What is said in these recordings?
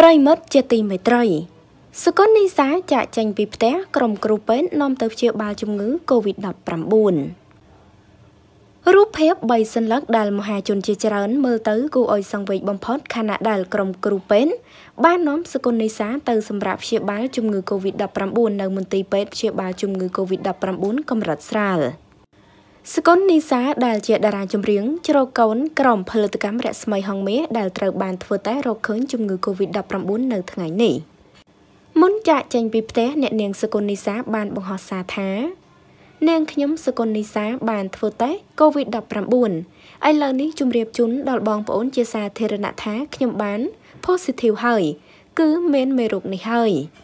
ប្រិមិត្តជាទីមេត្រីសុគន្ធនីសាចាក់ចេញពីផ្ទះក្រុមគ្រូពេទ្យនាំទៅព្យាបាលជំងឺ Covid-19 រូបភាព3សន្លឹកដែលមហាជនជាច្រើន មើលទៅគួរឲ្យសង្វេគបំផុតខណៈដែលក្រុមគ្រូពេទ្យបាននាំសុគន្ធនីសាទៅ សម្រាប់ព្យាបាលជំងឺ Covid-19 នៅមន្ទីរពេទ្យព្យាបាលជំងឺ Covid-19 កម្រិតស្រាល។សកុននីសាដែលជាតារាចម្រៀងជ្រកកូនក្រុមផលិតកម្មរស្មីហងមាសដែលត្រូវបានធ្វើតេស្តរកឃើញជំងឺ Covid-19 នៅថ្ងៃនេះមុនចាកចេញពីផ្ទះអ្នកនាងសកុននីសាបានបង្ហោះសារថានាងខ្ញុំសកុននីសាបានធ្វើតេស្ត Covid-19 ឥឡូវនេះជម្រាបជូនដល់បងប្អូនជាសាធារណៈថាខ្ញុំបាន positive ហើយគឺមានមេរោគនេះហើយ។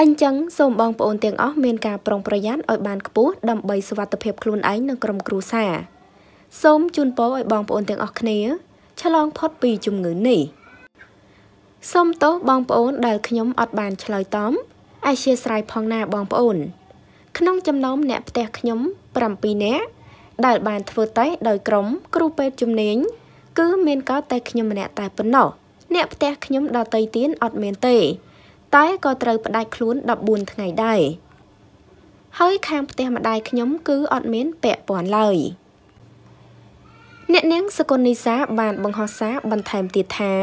អញ្ចឹងសូមបងប្អូនទាំងអស់មានការប្រុងប្រយ័ត្នឲ្យបានខ្ពស់ដើម្បីសុវត្ថិភាពខ្លួនឯងនិងក្រុមគ្រួសារសូមជូនពរឲ្យបងប្អូនទាំងអស់គ្នា ឆ្លងផុតពីជំងឺនេះសូមទោសបងប្អូនដែលខ្ញុំអត់បានឆ្លើយតបអធិស្ឋានផងណាបងប្អូន ក្នុងចំណោមអ្នកផ្ទះខ្ញុំ7នាក់ដែលបានធ្វើតេស្តដោយក្រុមគ្រូពេទ្យជំនាញគឺមានកើតតែខ្ញុំម្នាក់តែប៉ុណ្ណោះអ្នកផ្ទះខ្ញុំដតីទៀតអត់មានទេតែក៏ត្រូវផ្ដាច់ខ្លួន14ថ្ងៃដែរហើយខាងផ្ទះម្ដាយខ្ញុំ គឺអត់មានពាក់ព័ន្ធឡើយអ្នកនាង សកុននីសាបានបង្ហោះសារបន្ថែមទៀតថា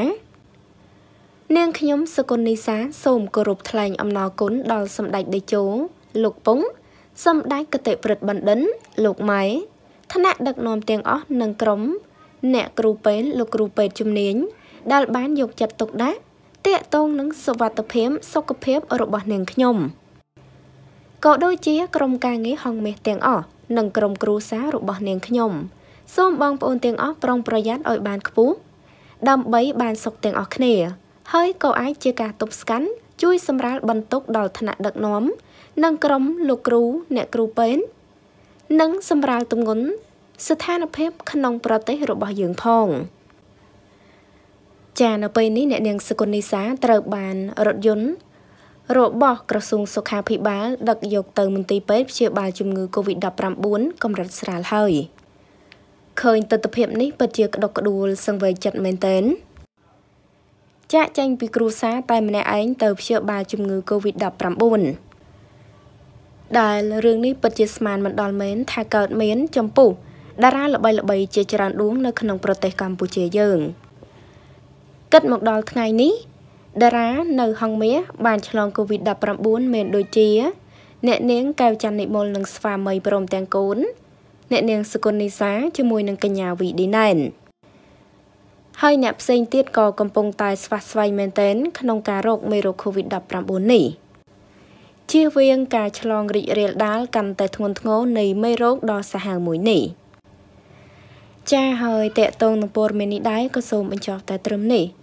នាងខ្ញុំសកុននីសាសូមគោរពថ្លែងអំណរគុណដល់សម្ដេចតេជោលោកពងសម្ដេចកតិប្រិទ្ធបណ្ឌិន លោកម៉ែថ្នាក់ដឹកនាំទាំងអស់និងក្រុម អ្នកគ្រូពេទ្យលោកគ្រូពេទ្យជំនាញដែល បានយកចិត្តទុកដាក់តាក់ទងនឹងសុវត្ថិភាពសុខភាពរបស់នាងខ្ញុំក៏ដូចជាក្រុមការងារហងមាសទាំងអស់និងក្រុមគ្រួសាររបស់នាងខ្ញុំ សូមបងប្អូនទាំងអស់ប្រុងប្រយ័ត្នឲ្យបានខ្ពស់ដើម្បីបានសុខទាំងអស់គ្នាហើយក៏អាចជាការទប់ស្កាត់ជួយសម្រាលបន្ទុកដល់ថ្នាក់ដឹកនាំនិងក្រុមលោកគ្រូអ្នកគ្រូពេទ្យនិងសម្រាលទម្ងន់ស្ថានភាពក្នុងប្រទេសរបស់យើងផង។ចានៅពេលនេះអ្នកនាងសុគន្ធនីសាត្រូវបានរថយន្តរបស់ក្រសួងសុខាភិបាល ដឹកយកទៅមន្ទីរពេទ្យព្យាបាល ជំងឺ Covid-19 កម្រិតស្រាលហើយឃើញទស្សនភាពនេះពិតជាក្តុកក្តួលសង្វេគចិត្តមែនទែនចាក់ចែងពីគ្រូសាតែម្នាក់ឯងទៅ ព្យាបាលជំងឺ Covid-19 ដែលរឿងនេះពិតជាស្មានមិនដល់មែនថាកើតមានចំពោះតារាល្បីៗជាច្រើន ដួងនៅក្នុងប្រទេសកម្ពុជាយើង។គិតមកដល់ថ្ងៃនេះតារា នៅហងមាសបាន ឆ្លង COVID-19 មានដូចជា អ្នកនាងកែវច័ន្ទនិមលនិងស្វាមីព្រមទាំងកូនអ្នកនាងសុគន្ធនីសាជាមួយនឹងកញ្ញាវីឌីណែនហើយអ្នកផ្សេងទៀតក៏កំពុងតែ ស្វះស្វែងមែនទែនក្នុងការរកមេរោគ COVID-19 នេះជៀសវាងការឆ្លងរីករាលដាលកាន់តែធ្ងន់ធ្ងរនៃ មេរោគដ៏សាហាវមួយនេះចា៎ហើយតកតងនឹងព័ត៌មាននេះដែរក៏សូមបញ្ចប់តែត្រឹមនេះ។